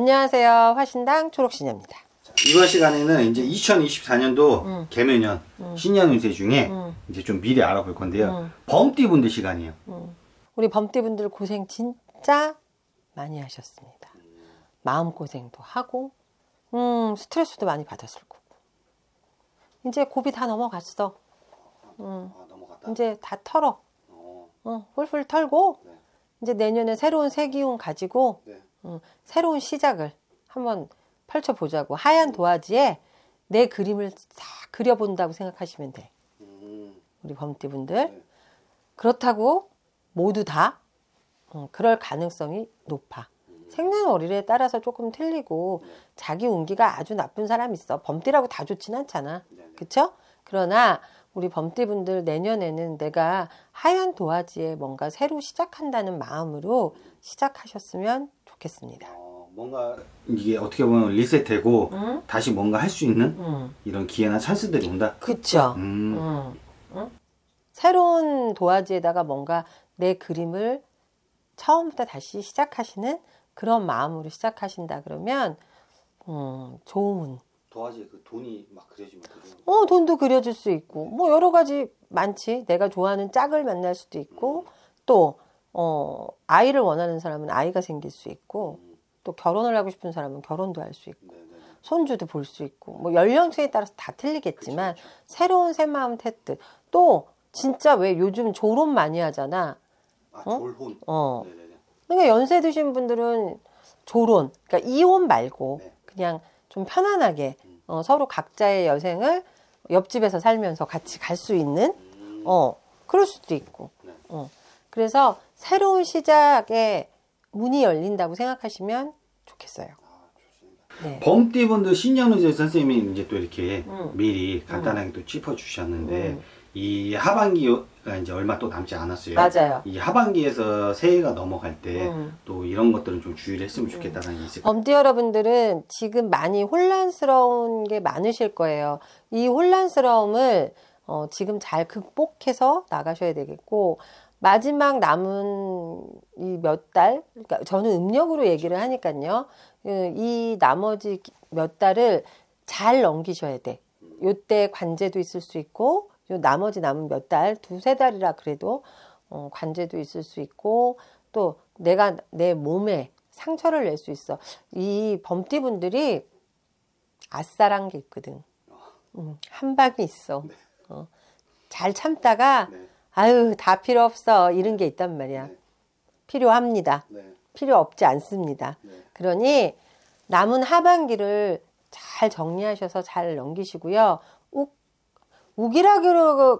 안녕하세요. 화신당 초록신입니다 이번 시간에는 이제 2024년도 음. 개묘년 음. 신년 운세 중에 음. 이제 좀 미리 알아볼 건데요. 음. 범띠분들 시간이에요. 음. 우리 범띠분들 고생 진짜 많이 하셨습니다. 마음 고생도 하고, 음 스트레스도 많이 받았을 거고. 이제 고비 다 넘어갔어. 음. 아, 이제 다 털어. 어. 어, 훌훌 털고 네. 이제 내년에 새로운 새 기운 가지고. 네. 어, 새로운 시작을 한번 펼쳐보자고 하얀 음. 도화지에 내 그림을 다 그려본다고 생각하시면 돼. 음. 우리 범띠분들. 네. 그렇다고 모두 다 어, 그럴 가능성이 높아. 음. 생년월일에 따라서 조금 틀리고 네. 자기 운기가 아주 나쁜 사람 있어. 범띠라고 다 좋진 않잖아. 네, 그쵸? 그러나 우리 범띠분들 내년에는 내가 하얀 도화지에 뭔가 새로 시작한다는 마음으로 시작하셨으면 좋겠습니다. 어, 뭔가 이게 어떻게 보면 리셋되고 응? 다시 뭔가 할 수 있는 응. 이런 기회나 찬스들이 온다. 그렇죠. 음. 응. 새로운 도화지에다가 뭔가 내 그림을 처음부터 다시 시작하시는 그런 마음으로 시작하신다 그러면 음, 좋은 도화지에 그 돈이 막 그려지면 어 돈도 그려질 수 있고 뭐 여러 가지 많지 내가 좋아하는 짝을 만날 수도 있고 음. 또 어, 아이를 원하는 사람은 아이가 생길 수 있고, 음. 또 결혼을 하고 싶은 사람은 결혼도 할 수 있고, 손주도 볼 수 있고, 뭐 연령층에 따라서 다 틀리겠지만, 새로운 새마음 테트. 또, 진짜 왜 요즘 졸혼 많이 하잖아. 아, 어? 졸혼. 어. 그러니까 연세 드신 분들은 졸혼, 그러니까 이혼 말고, 네. 그냥 좀 편안하게, 음. 어, 서로 각자의 여생을 옆집에서 살면서 같이 갈 수 있는, 음. 어, 그럴 수도 있고, 네. 어. 그래서 새로운 시작에 문이 열린다고 생각하시면 좋겠어요. 네. 범띠분들 신영루 선생님이 이제 또 이렇게 음. 미리 음. 간단하게 음. 또 짚어 주셨는데 음. 이 하반기가 이제 얼마 또 남지 않았어요. 맞아요. 이 하반기에서 새해가 넘어갈 때또 음. 이런 것들은 좀 주의를 했으면 음. 좋겠다는 게 있을 범띠 여러분들은 지금 많이 혼란스러운 게 많으실 거예요. 이 혼란스러움을 어, 지금 잘 극복해서 나가셔야 되겠고 마지막 남은 이 몇 달, 그러니까 저는 음력으로 얘기를 하니까요. 그 이 나머지 몇 달을 잘 넘기셔야 돼. 요때 관제도 있을 수 있고, 요 나머지 남은 몇 달, 두세 달이라 그래도 어, 관제도 있을 수 있고, 또 내가 내 몸에 상처를 낼 수 있어. 이 범띠분들이 아싸란 게 있거든. 음, 한박이 있어. 네. 어. 잘 참다가 네. 아유 다 필요 없어 이런 게 있단 말이야. 네. 필요합니다. 네. 필요 없지 않습니다. 네. 그러니 남은 하반기를 잘 정리하셔서 잘 넘기시고요. 욱, 우기라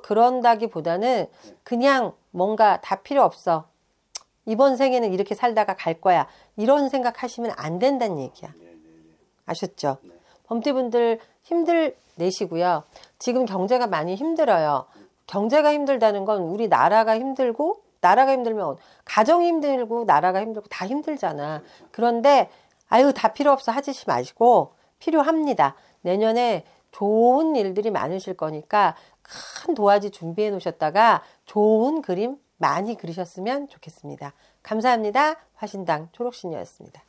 그런다기보다는 네. 그냥 뭔가 다 필요 없어. 이번 생에는 이렇게 살다가 갈 거야. 이런 생각하시면 안 된다는 얘기야. 네, 네, 아셨죠? 범띠분들 힘들 내시고요. 지금 경제가 많이 힘들어요. 경제가 힘들다는 건 우리 나라가 힘들고 나라가 힘들면 가정이 힘들고 나라가 힘들고 다 힘들잖아. 그런데 아유 다 필요 없어 하지 마시고 필요합니다. 내년에 좋은 일들이 많으실 거니까 큰 도화지 준비해 놓으셨다가 좋은 그림 많이 그리셨으면 좋겠습니다. 감사합니다. 화신당 초록신녀였습니다.